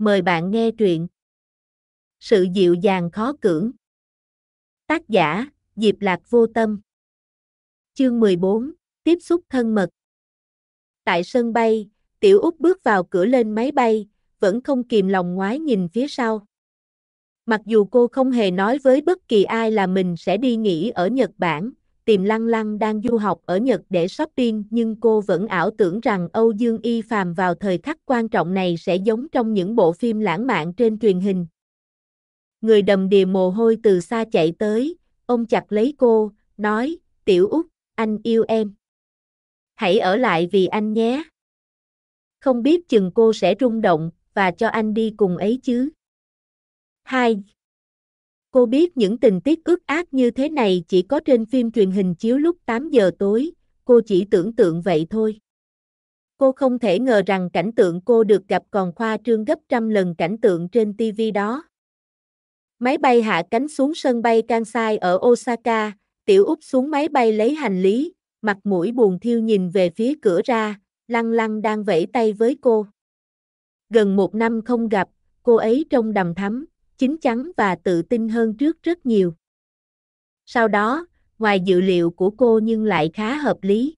Mời bạn nghe truyện. Sự dịu dàng khó cưỡng. Tác giả, Diệp Lạc Vô Tâm. Chương 14, tiếp xúc thân mật. Tại sân bay, Tiểu Úc bước vào cửa lên máy bay, vẫn không kìm lòng ngoái nhìn phía sau. Mặc dù cô không hề nói với bất kỳ ai là mình sẽ đi nghỉ ở Nhật Bản, tìm Lăng Lăng đang du học ở Nhật để shopping nhưng cô vẫn ảo tưởng rằng Âu Dương Y Phàm vào thời khắc quan trọng này sẽ giống trong những bộ phim lãng mạn trên truyền hình. Người đầm đìa mồ hôi từ xa chạy tới, ông chặt lấy cô, nói, tiểu út, anh yêu em. Hãy ở lại vì anh nhé. Không biết chừng cô sẽ rung động, và cho anh đi cùng ấy chứ. 2. Cô biết những tình tiết ướt ác như thế này chỉ có trên phim truyền hình chiếu lúc 8 giờ tối, cô chỉ tưởng tượng vậy thôi. Cô không thể ngờ rằng cảnh tượng cô được gặp còn khoa trương gấp trăm lần cảnh tượng trên TV đó. Máy bay hạ cánh xuống sân bay Kansai ở Osaka, Tiểu Úc xuống máy bay lấy hành lý, mặt mũi buồn thiêu nhìn về phía cửa ra, Lăng Lăng đang vẫy tay với cô. Gần một năm không gặp, cô ấy trông đầm thắm, chín chắn và tự tin hơn trước rất nhiều. Sau đó, ngoài dự liệu của cô nhưng lại khá hợp lý.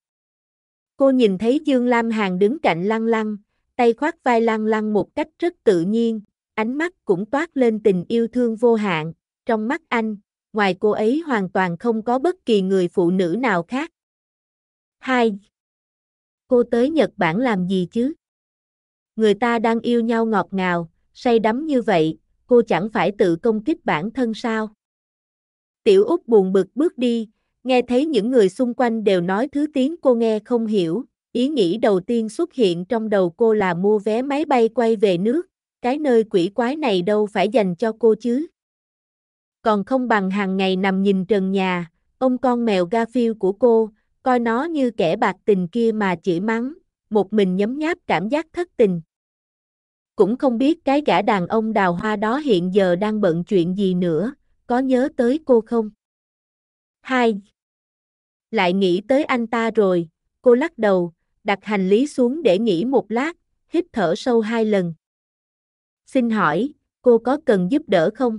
Cô nhìn thấy Dương Lam Hàn đứng cạnh Lăng Lăng, tay khoác vai Lăng Lăng một cách rất tự nhiên, ánh mắt cũng toát lên tình yêu thương vô hạn, trong mắt anh, ngoài cô ấy hoàn toàn không có bất kỳ người phụ nữ nào khác. 2. Cô tới Nhật Bản làm gì chứ? Người ta đang yêu nhau ngọt ngào, say đắm như vậy, cô chẳng phải tự công kích bản thân sao? Tiểu Úc buồn bực bước đi, nghe thấy những người xung quanh đều nói thứ tiếng cô nghe không hiểu, ý nghĩ đầu tiên xuất hiện trong đầu cô là mua vé máy bay quay về nước, cái nơi quỷ quái này đâu phải dành cho cô chứ. Còn không bằng hàng ngày nằm nhìn trần nhà, ông con mèo Garfield của cô, coi nó như kẻ bạc tình kia mà chỉ mắng, một mình nhấm nháp cảm giác thất tình. Cũng không biết cái gã đàn ông đào hoa đó hiện giờ đang bận chuyện gì nữa, có nhớ tới cô không? Hai. Lại nghĩ tới anh ta rồi, cô lắc đầu, đặt hành lý xuống để nghỉ một lát, hít thở sâu hai lần. Xin hỏi, cô có cần giúp đỡ không?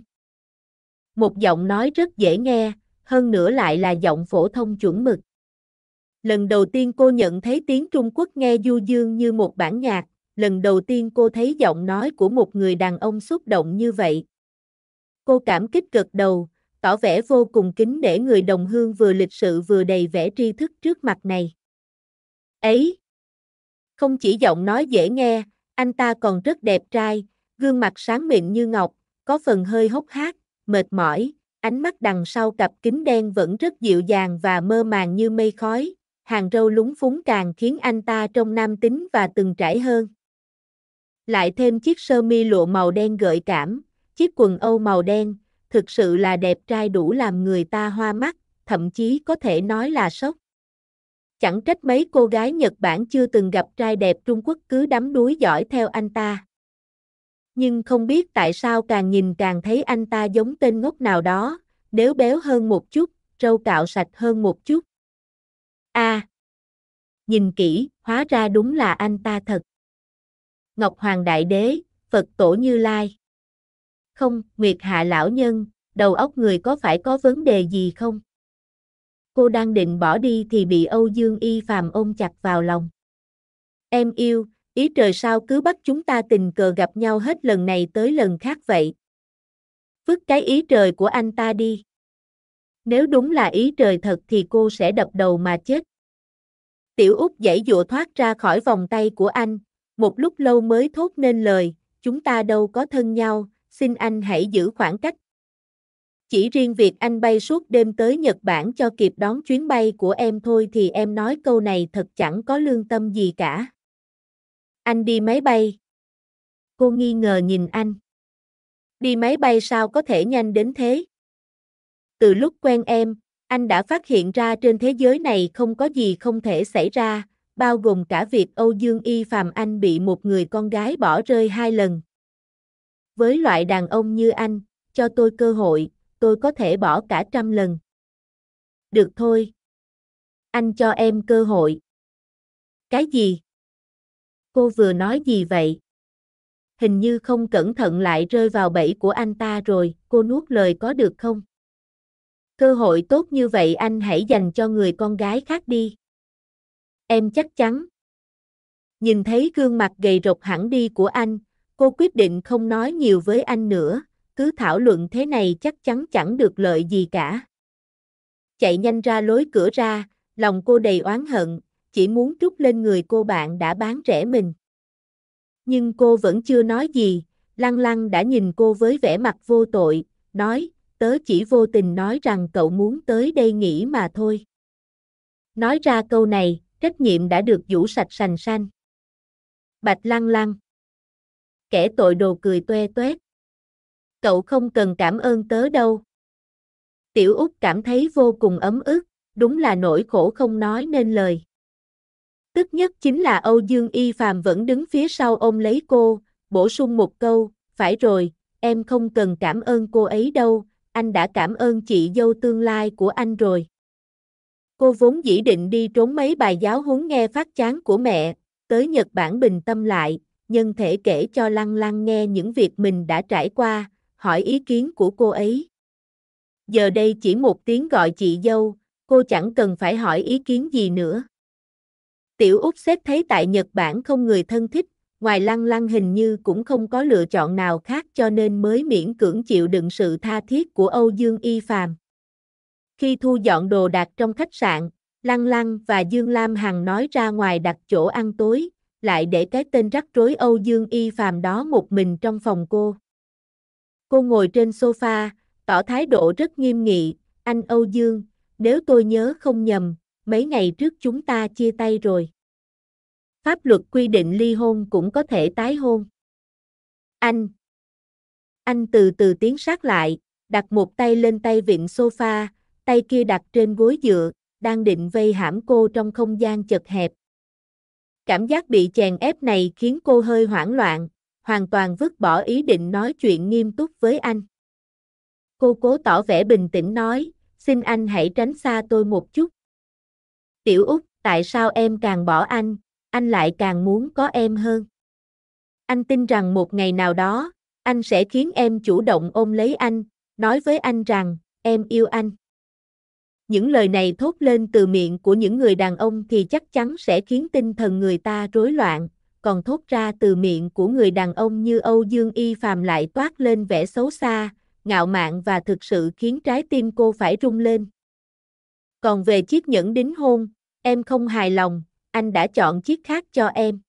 Một giọng nói rất dễ nghe, hơn nữa lại là giọng phổ thông chuẩn mực. Lần đầu tiên cô nhận thấy tiếng Trung Quốc nghe du dương như một bản nhạc, lần đầu tiên cô thấy giọng nói của một người đàn ông xúc động như vậy. Cô cảm kích gật đầu, tỏ vẻ vô cùng kính để người đồng hương vừa lịch sự vừa đầy vẻ tri thức trước mặt này. Ấy! Không chỉ giọng nói dễ nghe, anh ta còn rất đẹp trai, gương mặt sáng mịn như ngọc, có phần hơi hốc hác, mệt mỏi, ánh mắt đằng sau cặp kính đen vẫn rất dịu dàng và mơ màng như mây khói, hàng râu lúng phúng càng khiến anh ta trông nam tính và từng trải hơn. Lại thêm chiếc sơ mi lụa màu đen gợi cảm, chiếc quần âu màu đen, thực sự là đẹp trai đủ làm người ta hoa mắt, thậm chí có thể nói là sốc. Chẳng trách mấy cô gái Nhật Bản chưa từng gặp trai đẹp Trung Quốc cứ đắm đuối dõi theo anh ta. Nhưng không biết tại sao càng nhìn càng thấy anh ta giống tên ngốc nào đó, nếu béo hơn một chút, râu cạo sạch hơn một chút. a à, Nhìn kỹ, hóa ra đúng là anh ta thật. Ngọc Hoàng Đại Đế, Phật Tổ Như Lai. Không, Nguyệt Hạ Lão Nhân, đầu óc người có phải có vấn đề gì không? Cô đang định bỏ đi thì bị Âu Dương Y Phàm ôm chặt vào lòng. Em yêu, ý trời sao cứ bắt chúng ta tình cờ gặp nhau hết lần này tới lần khác vậy. Vứt cái ý trời của anh ta đi. Nếu đúng là ý trời thật thì cô sẽ đập đầu mà chết. Tiểu Úc dãy dụa thoát ra khỏi vòng tay của anh, một lúc lâu mới thốt nên lời, chúng ta đâu có thân nhau, xin anh hãy giữ khoảng cách. Chỉ riêng việc anh bay suốt đêm tới Nhật Bản cho kịp đón chuyến bay của em thôi thì em nói câu này thật chẳng có lương tâm gì cả. Anh đi máy bay. Cô nghi ngờ nhìn anh. Đi máy bay sao có thể nhanh đến thế? Từ lúc quen em, anh đã phát hiện ra trên thế giới này không có gì không thể xảy ra, bao gồm cả việc Âu Dương Y Phạm Anh bị một người con gái bỏ rơi hai lần. Với loại đàn ông như anh, cho tôi cơ hội, tôi có thể bỏ cả trăm lần. Được thôi. Anh cho em cơ hội. Cái gì? Cô vừa nói gì vậy? Hình như không cẩn thận lại rơi vào bẫy của anh ta rồi, cô nuốt lời có được không? Cơ hội tốt như vậy anh hãy dành cho người con gái khác đi em chắc chắn. Nhìn thấy gương mặt gầy rộc hẳn đi của anh, cô quyết định không nói nhiều với anh nữa, cứ thảo luận thế này chắc chắn chẳng được lợi gì cả. Chạy nhanh ra lối cửa ra, lòng cô đầy oán hận, chỉ muốn trút lên người cô bạn đã bán rẻ mình. Nhưng cô vẫn chưa nói gì, Lăng Lăng đã nhìn cô với vẻ mặt vô tội, nói, tớ chỉ vô tình nói rằng cậu muốn tới đây nghỉ mà thôi. Nói ra câu này, trách nhiệm đã được vũ sạch sành sanh Bạch lăng lăng. Kẻ tội đồ cười toe toét. Cậu không cần cảm ơn tớ đâu. Tiểu Úc cảm thấy vô cùng ấm ức, đúng là nỗi khổ không nói nên lời. Tức nhất chính là Âu Dương Y Phàm vẫn đứng phía sau ôm lấy cô, bổ sung một câu, phải rồi, em không cần cảm ơn cô ấy đâu, anh đã cảm ơn chị dâu tương lai của anh rồi. Cô vốn dĩ định đi trốn mấy bài giáo huấn nghe phát chán của mẹ, tới Nhật Bản bình tâm lại, nhân thể kể cho Lăng Lăng nghe những việc mình đã trải qua, hỏi ý kiến của cô ấy. Giờ đây chỉ một tiếng gọi chị dâu, cô chẳng cần phải hỏi ý kiến gì nữa. Tiểu Úc xếp thấy tại Nhật Bản không người thân thích, ngoài Lăng Lăng hình như cũng không có lựa chọn nào khác cho nên mới miễn cưỡng chịu đựng sự tha thiết của Âu Dương Y Phàm. Khi thu dọn đồ đạc trong khách sạn, Lăng Lăng và Dương Lam Hằng nói ra ngoài đặt chỗ ăn tối, lại để cái tên rắc rối Âu Dương Y Phàm đó một mình trong phòng cô. Cô ngồi trên sofa, tỏ thái độ rất nghiêm nghị, anh Âu Dương, nếu tôi nhớ không nhầm, mấy ngày trước chúng ta chia tay rồi. Pháp luật quy định ly hôn cũng có thể tái hôn. Anh. Anh từ từ tiến sát lại, đặt một tay lên tay vịn sofa, tay kia đặt trên gối dựa, đang định vây hãm cô trong không gian chật hẹp. Cảm giác bị chèn ép này khiến cô hơi hoảng loạn, hoàn toàn vứt bỏ ý định nói chuyện nghiêm túc với anh. Cô cố tỏ vẻ bình tĩnh nói, xin anh hãy tránh xa tôi một chút. Tiểu Úc, tại sao em càng bỏ anh, anh lại càng muốn có em hơn? Anh tin rằng một ngày nào đó, anh sẽ khiến em chủ động ôm lấy anh, nói với anh rằng, em yêu anh những lời này thốt lên từ miệng của những người đàn ông thì chắc chắn sẽ khiến tinh thần người ta rối loạn, còn thốt ra từ miệng của người đàn ông như Âu Dương Y Phàm lại toát lên vẻ xấu xa, ngạo mạn và thực sự khiến trái tim cô phải rung lên. Còn về chiếc nhẫn đính hôn, em không hài lòng, anh đã chọn chiếc khác cho em.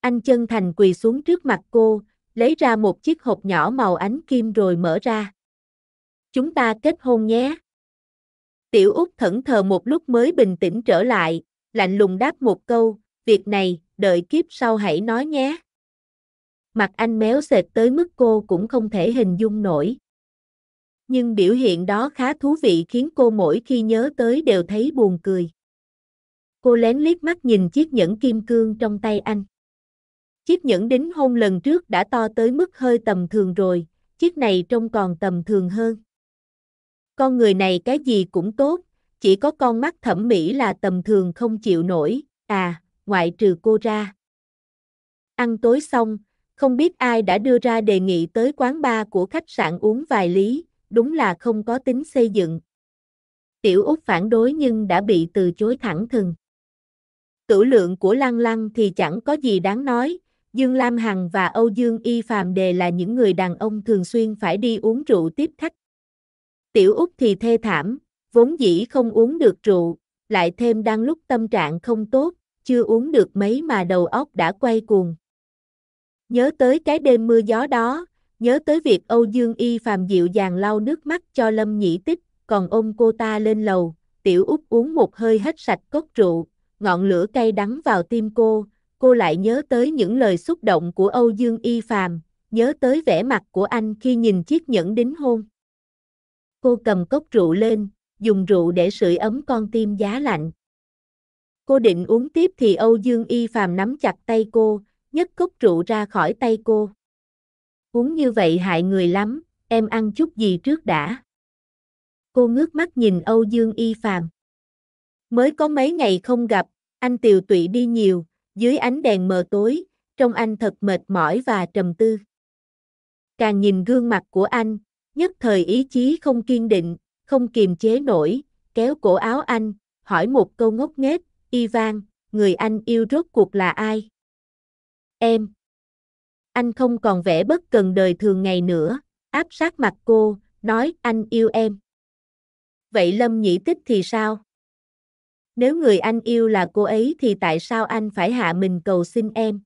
Anh chân thành quỳ xuống trước mặt cô, lấy ra một chiếc hộp nhỏ màu ánh kim rồi mở ra. Chúng ta kết hôn nhé. Tiểu Úc thẫn thờ một lúc mới bình tĩnh trở lại, lạnh lùng đáp một câu, việc này, đợi kiếp sau hãy nói nhé. Mặt anh méo sệt tới mức cô cũng không thể hình dung nổi. Nhưng biểu hiện đó khá thú vị khiến cô mỗi khi nhớ tới đều thấy buồn cười. Cô lén liếc mắt nhìn chiếc nhẫn kim cương trong tay anh. Chiếc nhẫn đính hôn lần trước đã to tới mức hơi tầm thường rồi, chiếc này trông còn tầm thường hơn con người này cái gì cũng tốt, chỉ có con mắt thẩm mỹ là tầm thường không chịu nổi, à, ngoại trừ cô ra. Ăn tối xong, không biết ai đã đưa ra đề nghị tới quán bar của khách sạn uống vài lý, đúng là không có tính xây dựng. Tiểu Út phản đối nhưng đã bị từ chối thẳng thừng. Cửu lượng của Lăng Lăng thì chẳng có gì đáng nói, Dương Lam Hằng và Âu Dương Y Phàm Đề là những người đàn ông thường xuyên phải đi uống rượu tiếp khách Tiểu Úc thì thê thảm, vốn dĩ không uống được rượu, lại thêm đang lúc tâm trạng không tốt, chưa uống được mấy mà đầu óc đã quay cuồng. Nhớ tới cái đêm mưa gió đó, nhớ tới việc Âu Dương Y Phàm dịu dàng lau nước mắt cho Lâm Nhĩ Tích, còn ôm cô ta lên lầu, Tiểu Úc uống một hơi hết sạch cốc rượu, ngọn lửa cay đắng vào tim cô, cô lại nhớ tới những lời xúc động của Âu Dương Y Phàm, nhớ tới vẻ mặt của anh khi nhìn chiếc nhẫn đính hôn. Cô cầm cốc rượu lên, dùng rượu để sưởi ấm con tim giá lạnh. Cô định uống tiếp thì Âu Dương Y Phàm nắm chặt tay cô, nhấc cốc rượu ra khỏi tay cô. Uống như vậy hại người lắm, em ăn chút gì trước đã. Cô ngước mắt nhìn Âu Dương Y Phàm. Mới có mấy ngày không gặp, anh tiều tụy đi nhiều, dưới ánh đèn mờ tối, trông anh thật mệt mỏi và trầm tư. Càng nhìn gương mặt của anh, nhất thời ý chí không kiên định, không kiềm chế nổi, kéo cổ áo anh, hỏi một câu ngốc nghếch, Ivan, người anh yêu rốt cuộc là ai? Em. Anh không còn vẻ bất cần đời thường ngày nữa, áp sát mặt cô, nói anh yêu em. Vậy Lâm Nhĩ Tích thì sao? Nếu người anh yêu là cô ấy thì tại sao anh phải hạ mình cầu xin em?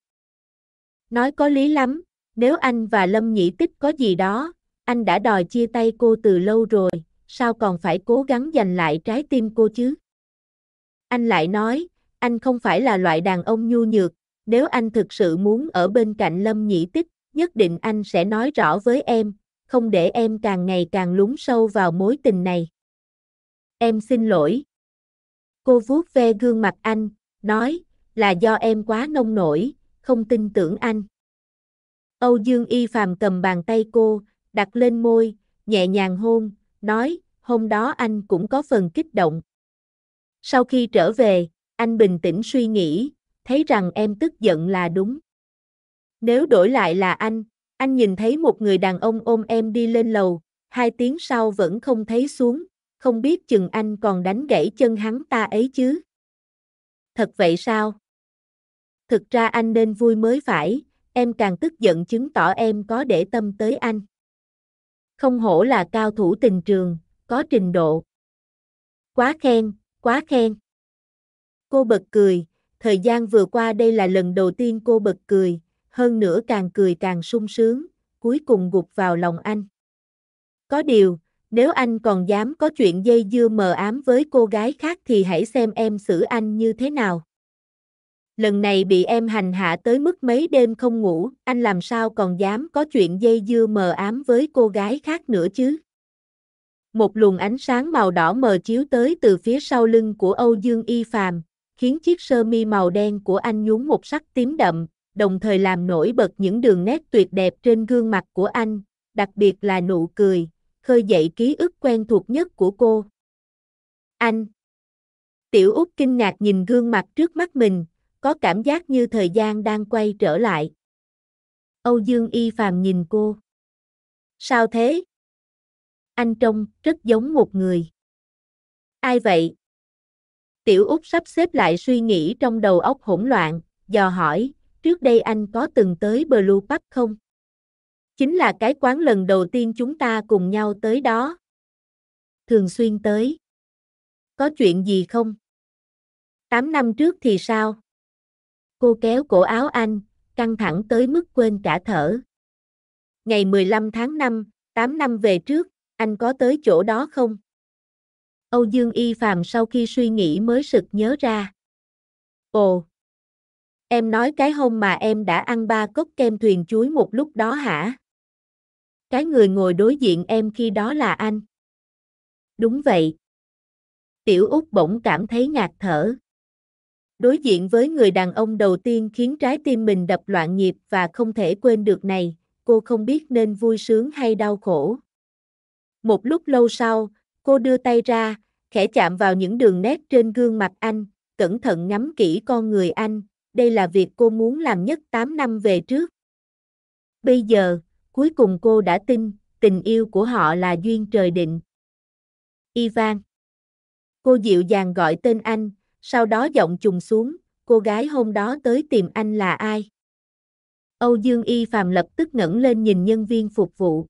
Nói có lý lắm, nếu anh và Lâm Nhĩ Tích có gì đó, anh đã đòi chia tay cô từ lâu rồi, sao còn phải cố gắng giành lại trái tim cô chứ? Anh lại nói, anh không phải là loại đàn ông nhu nhược, nếu anh thực sự muốn ở bên cạnh Lâm Nhĩ Tích, nhất định anh sẽ nói rõ với em, không để em càng ngày càng lún sâu vào mối tình này. Em xin lỗi. Cô vuốt ve gương mặt anh, nói, là do em quá nông nổi, không tin tưởng anh. Âu Dương Y Phàm cầm bàn tay cô, đặt lên môi, nhẹ nhàng hôn, nói, hôm đó anh cũng có phần kích động. Sau khi trở về, anh bình tĩnh suy nghĩ, thấy rằng em tức giận là đúng. Nếu đổi lại là anh, anh nhìn thấy một người đàn ông ôm em đi lên lầu, hai tiếng sau vẫn không thấy xuống, không biết chừng anh còn đánh gãy chân hắn ta ấy chứ. Thật vậy sao? Thực ra anh nên vui mới phải, em càng tức giận chứng tỏ em có để tâm tới anh. Không hổ là cao thủ tình trường, có trình độ. Quá khen, quá khen. Cô bật cười, thời gian vừa qua đây là lần đầu tiên cô bật cười, hơn nữa càng cười càng sung sướng, cuối cùng gục vào lòng anh. Có điều, nếu anh còn dám có chuyện dây dưa mờ ám với cô gái khác thì hãy xem em xử anh như thế nào lần này bị em hành hạ tới mức mấy đêm không ngủ, anh làm sao còn dám có chuyện dây dưa mờ ám với cô gái khác nữa chứ? Một luồng ánh sáng màu đỏ mờ chiếu tới từ phía sau lưng của Âu Dương Y Phàm, khiến chiếc sơ mi màu đen của anh nhún một sắc tím đậm, đồng thời làm nổi bật những đường nét tuyệt đẹp trên gương mặt của anh, đặc biệt là nụ cười, khơi dậy ký ức quen thuộc nhất của cô. Anh Tiểu Úc kinh ngạc nhìn gương mặt trước mắt mình, có cảm giác như thời gian đang quay trở lại. Âu Dương Y Phàm nhìn cô. Sao thế? Anh trông rất giống một người. Ai vậy? Tiểu Úc sắp xếp lại suy nghĩ trong đầu óc hỗn loạn, dò hỏi, trước đây anh có từng tới Blue Pub không? Chính là cái quán lần đầu tiên chúng ta cùng nhau tới đó. Thường xuyên tới. Có chuyện gì không? 8 năm trước thì sao? Cô kéo cổ áo anh, căng thẳng tới mức quên cả thở. Ngày 15 tháng 5, 8 năm về trước, anh có tới chỗ đó không? Âu Dương Y Phàm sau khi suy nghĩ mới sực nhớ ra. Ồ! Em nói cái hôm mà em đã ăn ba cốc kem thuyền chuối một lúc đó hả? Cái người ngồi đối diện em khi đó là anh. Đúng vậy. Tiểu Út bỗng cảm thấy ngạt thở đối diện với người đàn ông đầu tiên khiến trái tim mình đập loạn nhịp và không thể quên được này, cô không biết nên vui sướng hay đau khổ. Một lúc lâu sau, cô đưa tay ra, khẽ chạm vào những đường nét trên gương mặt anh, cẩn thận ngắm kỹ con người anh, đây là việc cô muốn làm nhất 8 năm về trước. Bây giờ, cuối cùng cô đã tin, tình yêu của họ là duyên trời định. Ivan. Cô dịu dàng gọi tên anh, sau đó giọng trùng xuống, cô gái hôm đó tới tìm anh là ai? Âu Dương Y Phạm lập tức ngẩng lên nhìn nhân viên phục vụ.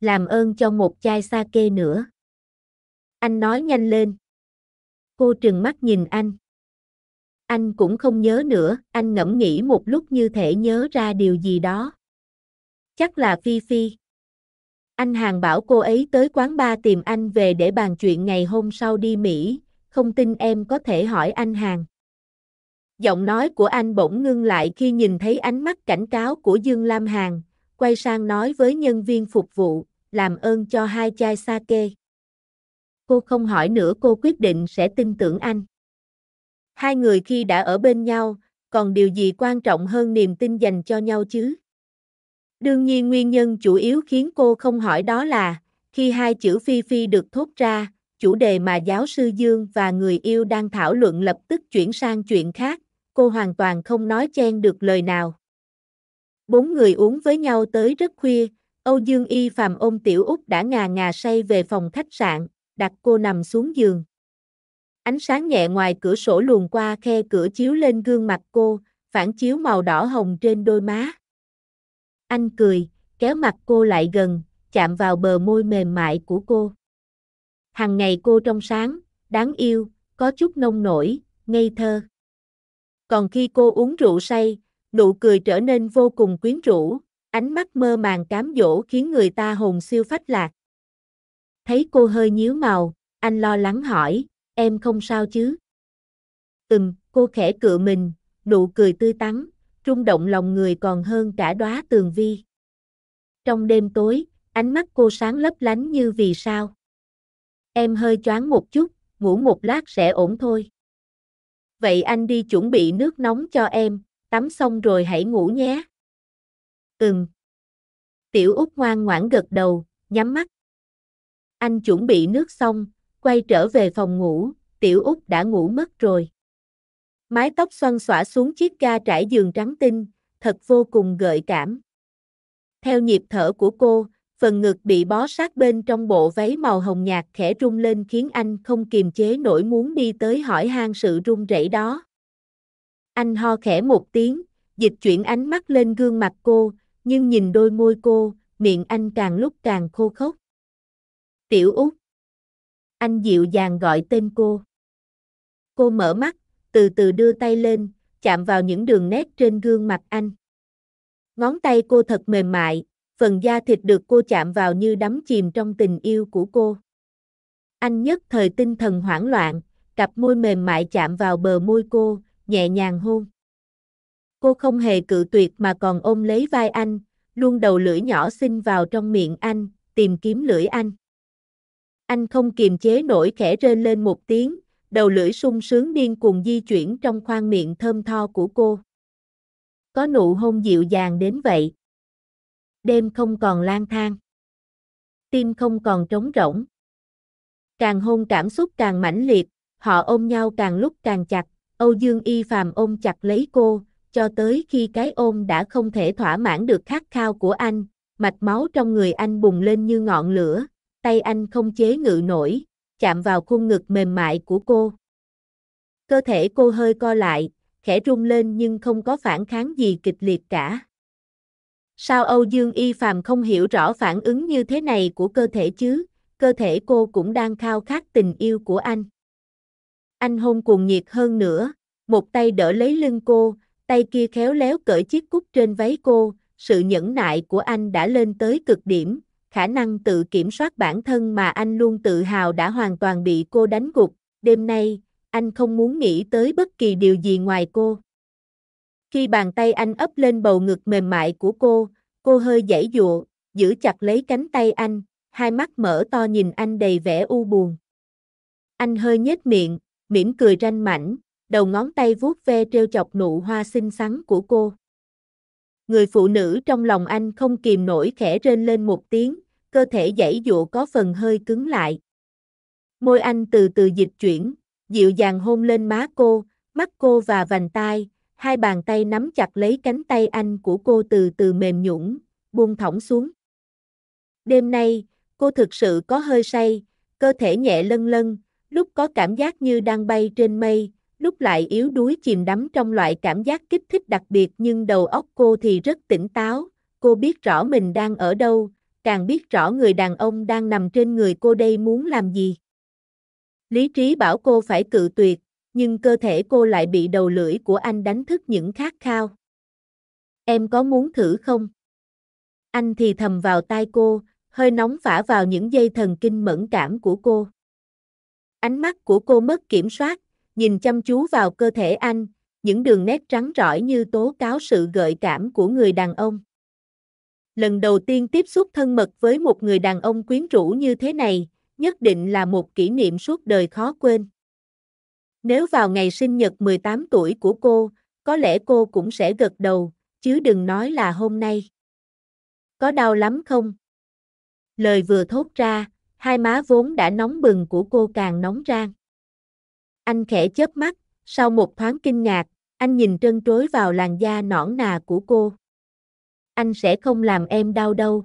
Làm ơn cho một chai sake nữa. Anh nói nhanh lên. Cô trừng mắt nhìn anh. Anh cũng không nhớ nữa, anh ngẫm nghĩ một lúc như thể nhớ ra điều gì đó. Chắc là Phi Phi. Anh Hàng bảo cô ấy tới quán ba tìm anh về để bàn chuyện ngày hôm sau đi Mỹ, không tin em có thể hỏi anh Hàng. Giọng nói của anh bỗng ngưng lại khi nhìn thấy ánh mắt cảnh cáo của Dương Lam Hàng, quay sang nói với nhân viên phục vụ, làm ơn cho hai chai sake. Cô không hỏi nữa cô quyết định sẽ tin tưởng anh. Hai người khi đã ở bên nhau, còn điều gì quan trọng hơn niềm tin dành cho nhau chứ? Đương nhiên nguyên nhân chủ yếu khiến cô không hỏi đó là, khi hai chữ Phi Phi được thốt ra, chủ đề mà giáo sư Dương và người yêu đang thảo luận lập tức chuyển sang chuyện khác, cô hoàn toàn không nói chen được lời nào. Bốn người uống với nhau tới rất khuya, Âu Dương Y Phạm ôm Tiểu Úc đã ngà ngà say về phòng khách sạn, đặt cô nằm xuống giường. Ánh sáng nhẹ ngoài cửa sổ luồn qua khe cửa chiếu lên gương mặt cô, phản chiếu màu đỏ hồng trên đôi má. Anh cười, kéo mặt cô lại gần, chạm vào bờ môi mềm mại của cô hàng ngày cô trong sáng, đáng yêu, có chút nông nổi, ngây thơ. Còn khi cô uống rượu say, nụ cười trở nên vô cùng quyến rũ, ánh mắt mơ màng cám dỗ khiến người ta hồn siêu phách lạc. Thấy cô hơi nhíu màu, anh lo lắng hỏi, em không sao chứ? Ừm, cô khẽ cựa mình, nụ cười tươi tắn, rung động lòng người còn hơn cả đóa tường vi. Trong đêm tối, ánh mắt cô sáng lấp lánh như vì sao. Em hơi choáng một chút, ngủ một lát sẽ ổn thôi. Vậy anh đi chuẩn bị nước nóng cho em, tắm xong rồi hãy ngủ nhé. Ừm. Tiểu Út ngoan ngoãn gật đầu, nhắm mắt. Anh chuẩn bị nước xong, quay trở về phòng ngủ, Tiểu Út đã ngủ mất rồi. Mái tóc xoăn xõa xuống chiếc ga trải giường trắng tinh, thật vô cùng gợi cảm. Theo nhịp thở của cô, phần ngực bị bó sát bên trong bộ váy màu hồng nhạt khẽ rung lên khiến anh không kiềm chế nổi muốn đi tới hỏi han sự run rẩy đó. Anh ho khẽ một tiếng, dịch chuyển ánh mắt lên gương mặt cô, nhưng nhìn đôi môi cô, miệng anh càng lúc càng khô khốc. Tiểu Út. Anh dịu dàng gọi tên cô. Cô mở mắt, từ từ đưa tay lên, chạm vào những đường nét trên gương mặt anh. Ngón tay cô thật mềm mại, phần da thịt được cô chạm vào như đắm chìm trong tình yêu của cô. Anh nhất thời tinh thần hoảng loạn, cặp môi mềm mại chạm vào bờ môi cô, nhẹ nhàng hôn. Cô không hề cự tuyệt mà còn ôm lấy vai anh, luôn đầu lưỡi nhỏ xinh vào trong miệng anh, tìm kiếm lưỡi anh. Anh không kiềm chế nổi khẽ rên lên một tiếng, đầu lưỡi sung sướng điên cuồng di chuyển trong khoang miệng thơm tho của cô. Có nụ hôn dịu dàng đến vậy đêm không còn lang thang. Tim không còn trống rỗng. Càng hôn cảm xúc càng mãnh liệt, họ ôm nhau càng lúc càng chặt, Âu Dương Y Phàm ôm chặt lấy cô, cho tới khi cái ôm đã không thể thỏa mãn được khát khao của anh, mạch máu trong người anh bùng lên như ngọn lửa, tay anh không chế ngự nổi, chạm vào khuôn ngực mềm mại của cô. Cơ thể cô hơi co lại, khẽ run lên nhưng không có phản kháng gì kịch liệt cả. Sao Âu Dương Y Phàm không hiểu rõ phản ứng như thế này của cơ thể chứ, cơ thể cô cũng đang khao khát tình yêu của anh. Anh hôn cuồng nhiệt hơn nữa, một tay đỡ lấy lưng cô, tay kia khéo léo cởi chiếc cúc trên váy cô, sự nhẫn nại của anh đã lên tới cực điểm, khả năng tự kiểm soát bản thân mà anh luôn tự hào đã hoàn toàn bị cô đánh gục, đêm nay, anh không muốn nghĩ tới bất kỳ điều gì ngoài cô. Khi bàn tay anh ấp lên bầu ngực mềm mại của cô, cô hơi giãy dụa, giữ chặt lấy cánh tay anh, hai mắt mở to nhìn anh đầy vẻ u buồn. Anh hơi nhếch miệng, mỉm cười ranh mảnh, đầu ngón tay vuốt ve treo chọc nụ hoa xinh xắn của cô. Người phụ nữ trong lòng anh không kìm nổi khẽ rên lên một tiếng, cơ thể giãy dụa có phần hơi cứng lại. Môi anh từ từ dịch chuyển, dịu dàng hôn lên má cô, mắt cô và vành tai, hai bàn tay nắm chặt lấy cánh tay anh của cô từ từ mềm nhũn, buông thõng xuống. Đêm nay, cô thực sự có hơi say, cơ thể nhẹ lân lân, lúc có cảm giác như đang bay trên mây, lúc lại yếu đuối chìm đắm trong loại cảm giác kích thích đặc biệt nhưng đầu óc cô thì rất tỉnh táo, cô biết rõ mình đang ở đâu, càng biết rõ người đàn ông đang nằm trên người cô đây muốn làm gì. Lý trí bảo cô phải cự tuyệt, nhưng cơ thể cô lại bị đầu lưỡi của anh đánh thức những khát khao. Em có muốn thử không? Anh thì thầm vào tai cô, hơi nóng phả vào những dây thần kinh mẫn cảm của cô. Ánh mắt của cô mất kiểm soát, nhìn chăm chú vào cơ thể anh, những đường nét trắng rõi như tố cáo sự gợi cảm của người đàn ông. Lần đầu tiên tiếp xúc thân mật với một người đàn ông quyến rũ như thế này, nhất định là một kỷ niệm suốt đời khó quên. Nếu vào ngày sinh nhật 18 tuổi của cô, có lẽ cô cũng sẽ gật đầu, chứ đừng nói là hôm nay. Có đau lắm không? Lời vừa thốt ra, hai má vốn đã nóng bừng của cô càng nóng rang. Anh khẽ chớp mắt, sau một thoáng kinh ngạc, anh nhìn trân trối vào làn da nõn nà của cô. Anh sẽ không làm em đau đâu.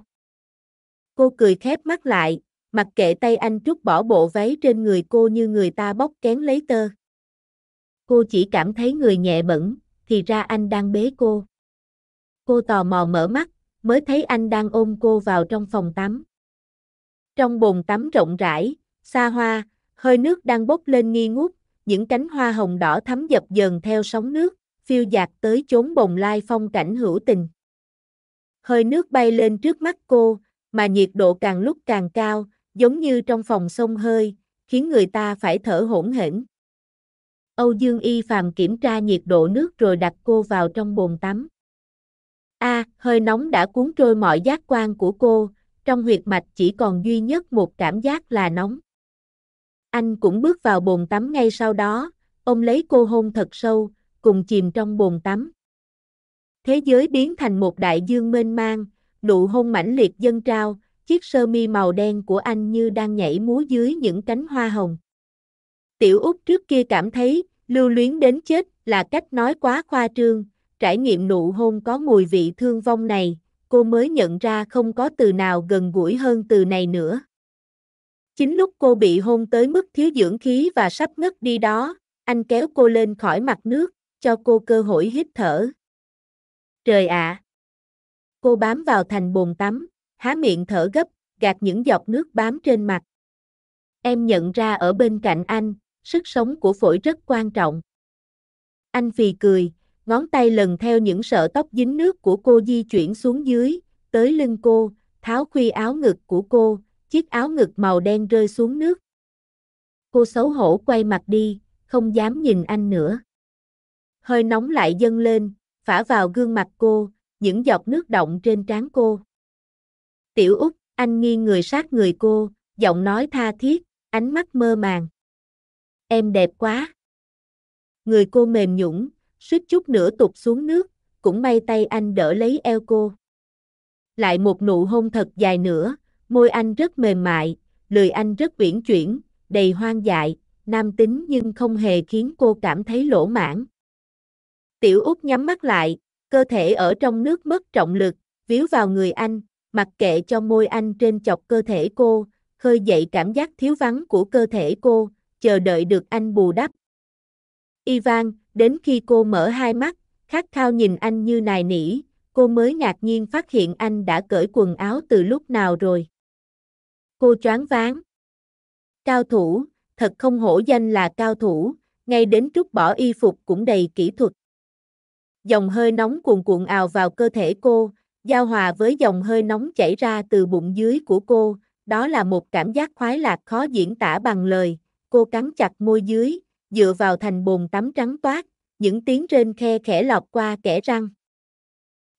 Cô cười khép mắt lại, mặc kệ tay anh trút bỏ bộ váy trên người cô như người ta bóc kén lấy tơ. Cô chỉ cảm thấy người nhẹ bẩn, thì ra anh đang bế cô. Cô tò mò mở mắt, mới thấy anh đang ôm cô vào trong phòng tắm. Trong bồn tắm rộng rãi, xa hoa, hơi nước đang bốc lên nghi ngút, những cánh hoa hồng đỏ thắm dập dờn theo sóng nước, phiêu dạt tới chốn bồng lai phong cảnh hữu tình. Hơi nước bay lên trước mắt cô, mà nhiệt độ càng lúc càng cao, giống như trong phòng sông hơi, khiến người ta phải thở hổn hển. Âu Dương Y Phàm kiểm tra nhiệt độ nước rồi đặt cô vào trong bồn tắm. A, à, hơi nóng đã cuốn trôi mọi giác quan của cô, trong huyệt mạch chỉ còn duy nhất một cảm giác là nóng. Anh cũng bước vào bồn tắm ngay sau đó, ông lấy cô hôn thật sâu, cùng chìm trong bồn tắm. Thế giới biến thành một đại dương mênh mang, nụ hôn mãnh liệt dâng trao, chiếc sơ mi màu đen của anh như đang nhảy múa dưới những cánh hoa hồng. Tiểu Úc trước kia cảm thấy, lưu luyến đến chết là cách nói quá khoa trương, trải nghiệm nụ hôn có mùi vị thương vong này, cô mới nhận ra không có từ nào gần gũi hơn từ này nữa. Chính lúc cô bị hôn tới mức thiếu dưỡng khí và sắp ngất đi đó, anh kéo cô lên khỏi mặt nước, cho cô cơ hội hít thở. Trời ạ! Cô bám vào thành bồn tắm, há miệng thở gấp, gạt những giọt nước bám trên mặt. Em nhận ra ở bên cạnh anh, sức sống của phổi rất quan trọng. Anh phì cười, ngón tay lần theo những sợi tóc dính nước của cô di chuyển xuống dưới, tới lưng cô, tháo khuy áo ngực của cô, chiếc áo ngực màu đen rơi xuống nước. Cô xấu hổ quay mặt đi, không dám nhìn anh nữa. Hơi nóng lại dâng lên, phả vào gương mặt cô, những giọt nước động trên trán cô. Tiểu Úc, anh nghiêng người sát người cô, giọng nói tha thiết, ánh mắt mơ màng. Em đẹp quá. Người cô mềm nhũng, suýt chút nữa tụt xuống nước, cũng may tay anh đỡ lấy eo cô. Lại một nụ hôn thật dài nữa, môi anh rất mềm mại, lười anh rất uyển chuyển, đầy hoang dại, nam tính nhưng không hề khiến cô cảm thấy lỗ mãn. Tiểu Út nhắm mắt lại, cơ thể ở trong nước mất trọng lực, víu vào người anh, mặc kệ cho môi anh trên chọc cơ thể cô, khơi dậy cảm giác thiếu vắng của cơ thể cô, chờ đợi được anh bù đắp. Ivan, đến khi cô mở hai mắt, khát khao nhìn anh như nài nỉ, cô mới ngạc nhiên phát hiện anh đã cởi quần áo từ lúc nào rồi. Cô choáng váng. Cao thủ, thật không hổ danh là cao thủ, ngay đến trút bỏ y phục cũng đầy kỹ thuật. Dòng hơi nóng cuồn cuộn ào vào cơ thể cô, giao hòa với dòng hơi nóng chảy ra từ bụng dưới của cô, đó là một cảm giác khoái lạc khó diễn tả bằng lời, cô cắn chặt môi dưới, dựa vào thành bồn tắm trắng toát, những tiếng rên khe khẽ lọt qua kẽ răng.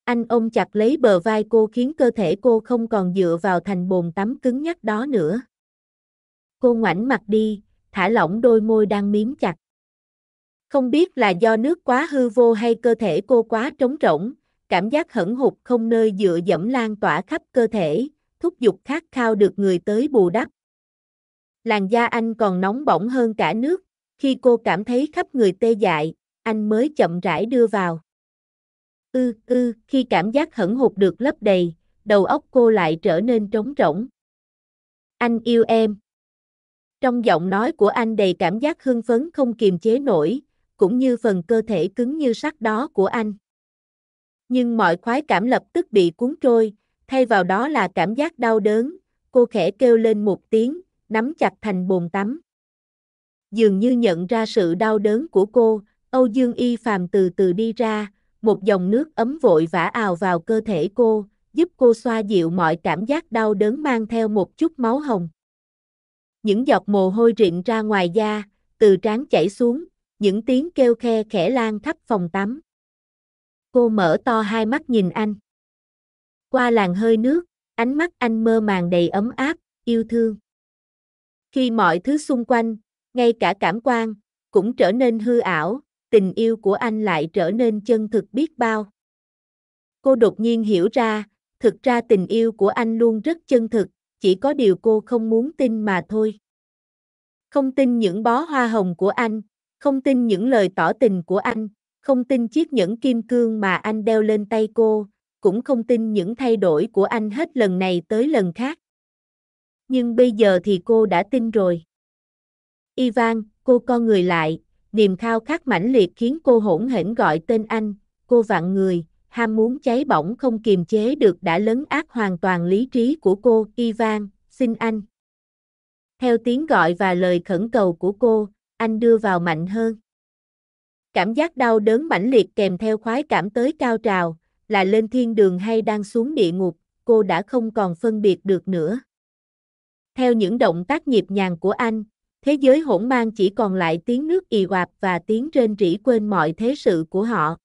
Anh ôm chặt lấy bờ vai cô khiến cơ thể cô không còn dựa vào thành bồn tắm cứng nhắc đó nữa. Cô ngoảnh mặt đi, thả lỏng đôi môi đang miếm chặt. Không biết là do nước quá hư vô hay cơ thể cô quá trống rỗng, cảm giác hẩn hụt không nơi dựa dẫm lan tỏa khắp cơ thể, thúc giục khát khao được người tới bù đắp. Làn da anh còn nóng bỏng hơn cả nước, khi cô cảm thấy khắp người tê dại, anh mới chậm rãi đưa vào. Ư ư, khi cảm giác hững hụt được lấp đầy, đầu óc cô lại trở nên trống rỗng. Anh yêu em. Trong giọng nói của anh đầy cảm giác hưng phấn không kiềm chế nổi, cũng như phần cơ thể cứng như sắt đó của anh. Nhưng mọi khoái cảm lập tức bị cuốn trôi, thay vào đó là cảm giác đau đớn, cô khẽ kêu lên một tiếng, nắm chặt thành bồn tắm. Dường như nhận ra sự đau đớn của cô, Âu Dương Y Phàm từ từ đi ra, một dòng nước ấm vội vã ào vào cơ thể cô, giúp cô xoa dịu mọi cảm giác đau đớn mang theo một chút máu hồng. Những giọt mồ hôi rịn ra ngoài da, từ trán chảy xuống, những tiếng kêu khe khẽ lan khắp phòng tắm. Cô mở to hai mắt nhìn anh. Qua làn hơi nước, ánh mắt anh mơ màng đầy ấm áp, yêu thương. Khi mọi thứ xung quanh, ngay cả cảm quan, cũng trở nên hư ảo, tình yêu của anh lại trở nên chân thực biết bao. Cô đột nhiên hiểu ra, thực ra tình yêu của anh luôn rất chân thực, chỉ có điều cô không muốn tin mà thôi. Không tin những bó hoa hồng của anh, không tin những lời tỏ tình của anh, không tin chiếc nhẫn kim cương mà anh đeo lên tay cô, cũng không tin những thay đổi của anh hết lần này tới lần khác nhưng bây giờ thì cô đã tin rồi. Ivan, cô co người lại, niềm khao khát mãnh liệt khiến cô hỗn hển gọi tên anh, cô vặn người, ham muốn cháy bỏng không kiềm chế được đã lấn át hoàn toàn lý trí của cô, Ivan, xin anh. Theo tiếng gọi và lời khẩn cầu của cô, anh đưa vào mạnh hơn. Cảm giác đau đớn mãnh liệt kèm theo khoái cảm tới cao trào, là lên thiên đường hay đang xuống địa ngục, cô đã không còn phân biệt được nữa. Theo những động tác nhịp nhàng của anh, thế giới hỗn mang chỉ còn lại tiếng nước ì oạp và tiếng rên rỉ quên mọi thế sự của họ.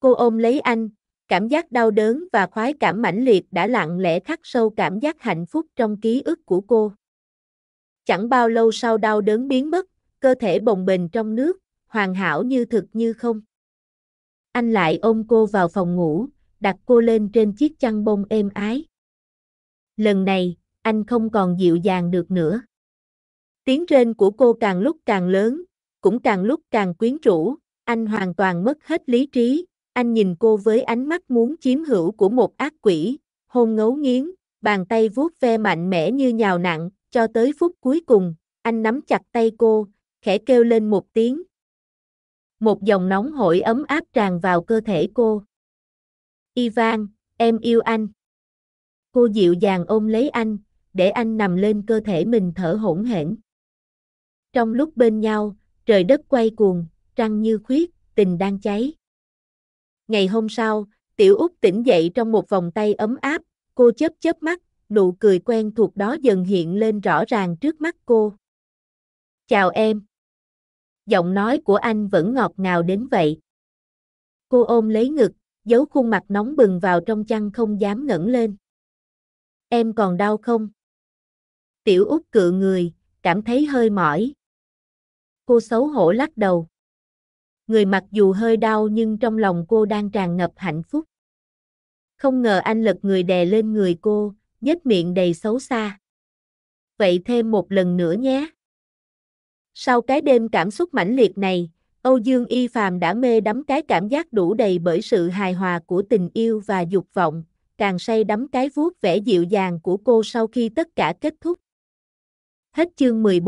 Cô ôm lấy anh, cảm giác đau đớn và khoái cảm mãnh liệt đã lặng lẽ khắc sâu cảm giác hạnh phúc trong ký ức của cô. Chẳng bao lâu sau đau đớn biến mất, cơ thể bồng bềnh trong nước, hoàn hảo như thực như không. Anh lại ôm cô vào phòng ngủ, đặt cô lên trên chiếc chăn bông êm ái. Lần này, anh không còn dịu dàng được nữa. Tiếng rên của cô càng lúc càng lớn, cũng càng lúc càng quyến rũ, anh hoàn toàn mất hết lý trí, anh nhìn cô với ánh mắt muốn chiếm hữu của một ác quỷ, hôn ngấu nghiến, bàn tay vuốt ve mạnh mẽ như nhào nặng, cho tới phút cuối cùng, anh nắm chặt tay cô, khẽ kêu lên một tiếng. Một dòng nóng hổi ấm áp tràn vào cơ thể cô. Ivan, em yêu anh. Cô dịu dàng ôm lấy anh, để anh nằm lên cơ thể mình thở hổn hển. Trong lúc bên nhau, trời đất quay cuồng, trăng như khuyết, tình đang cháy. Ngày hôm sau, Tiểu Úc tỉnh dậy trong một vòng tay ấm áp, cô chớp chớp mắt, nụ cười quen thuộc đó dần hiện lên rõ ràng trước mắt cô. Chào em. Giọng nói của anh vẫn ngọt ngào đến vậy. Cô ôm lấy ngực, giấu khuôn mặt nóng bừng vào trong chăn không dám ngẩng lên. Em còn đau không? Tiểu Út cựa người, cảm thấy hơi mỏi. Cô xấu hổ lắc đầu. Người mặc dù hơi đau nhưng trong lòng cô đang tràn ngập hạnh phúc. Không ngờ anh lật người đè lên người cô, nhếch miệng đầy xấu xa. Vậy thêm một lần nữa nhé. Sau cái đêm cảm xúc mãnh liệt này, Âu Dương Y Phàm đã mê đắm cái cảm giác đủ đầy bởi sự hài hòa của tình yêu và dục vọng, càng say đắm cái vuốt vẻ dịu dàng của cô sau khi tất cả kết thúc. Hết chương 14